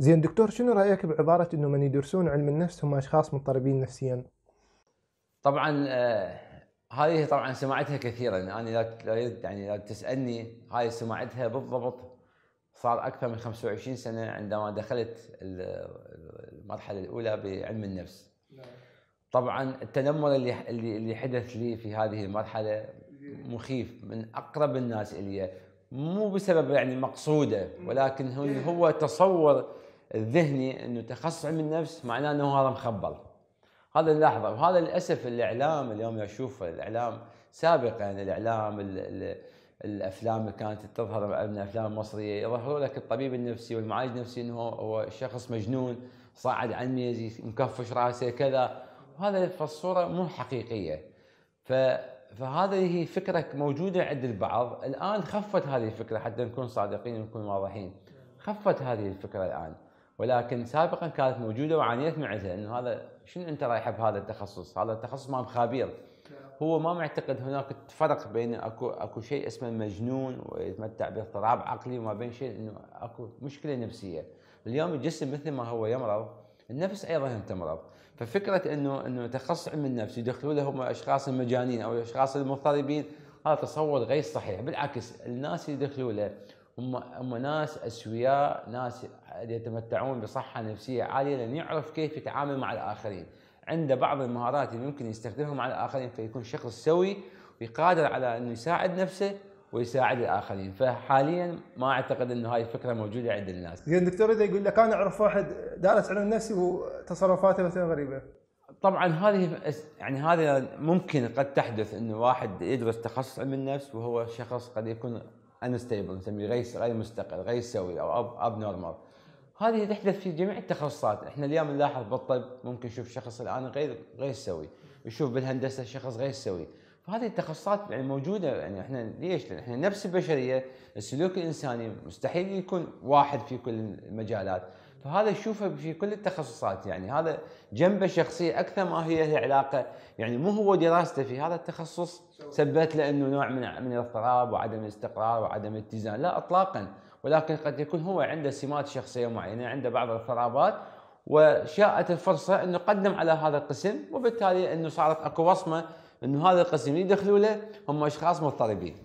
زين دكتور شنو رايك بعباره انه من يدرسون علم النفس هم اشخاص مضطربين نفسيا؟ طبعا آه هذه طبعا سمعتها كثيرا انا يعني لا تسالني هاي سمعتها بالضبط صار اكثر من 25 سنه عندما دخلت المرحله الاولى بعلم النفس نعم. طبعا التنمر اللي اللي حدث لي في هذه المرحله مخيف من اقرب الناس الي مو بسبب يعني مقصوده ولكن هو تصور الذهني انه تخصص علم النفس معناه انه هذا مخبل هذا اللحظه وهذا للاسف الاعلام اليوم اشوفه الاعلام سابقا الاعلام الـ الـ الافلام اللي كانت تظهر من افلام مصريه يظهروا لك الطبيب النفسي والمعالج النفسي انه هو شخص مجنون صاعد على الميز مكفش راسه كذا وهذا في الصوره مو حقيقيه ف فهذه فكره موجوده عند البعض الان خفت هذه الفكره حتى نكون صادقين ونكون واضحين خفت هذه الفكره الان ولكن سابقا كانت موجوده وعانيت من عزها انه هذا شنو انت رايح بهذا التخصص؟ هذا التخصص ما بخبير هو ما معتقد هناك فرق بين اكو اكو شيء اسمه مجنون ويتمتع باضطراب عقلي وما بين شيء انه اكو مشكله نفسيه. اليوم الجسم مثل ما هو يمرض النفس ايضا تمرض. ففكره انه انه تخصص علم النفس يدخلوا لهم الاشخاص المجانين او الاشخاص المضطربين هذا تصور غير صحيح بالعكس الناس اللي يدخلوا له هم هم ناس اسوياء ناس يتمتعون بصحه نفسيه عاليه لان يعرف كيف يتعامل مع الاخرين عنده بعض المهارات اللي ممكن يستخدمها مع الاخرين فيكون شخص سوي ويقادر على انه يساعد نفسه ويساعد الاخرين فحاليا ما اعتقد انه هاي الفكره موجوده عند الناس زين دكتور اذا يقول لك انا اعرف واحد دارس علم نفسي وتصرفاته مثلا غريبه طبعا هذه يعني هذا ممكن قد تحدث انه واحد يدرس تخصص علم النفس وهو شخص قد يكون انستيبل نسميه غير غير مستقل غير سوي او اب نورمال هذه تحدث في جميع التخصصات احنا اليوم نلاحظ بالطب ممكن نشوف شخص الان غير غير سوي نشوف بالهندسه شخص غير سوي فهذه التخصصات يعني موجوده يعني احنا ليش؟ لان احنا نفس البشريه السلوك الانساني مستحيل يكون واحد في كل المجالات فهذا تشوفه في كل التخصصات يعني هذا جنبه شخصيه اكثر ما هي علاقه يعني مو هو دراسته في هذا التخصص سبت له انه نوع من من الاضطراب وعدم الاستقرار وعدم الاتزان لا اطلاقا ولكن قد يكون هو عنده سمات شخصيه معينه عنده بعض الاضطرابات وشاءت الفرصه انه قدم على هذا القسم وبالتالي انه صارت اكو وصمه انه هذا القسم اللي يدخلوا له هم اشخاص مضطربين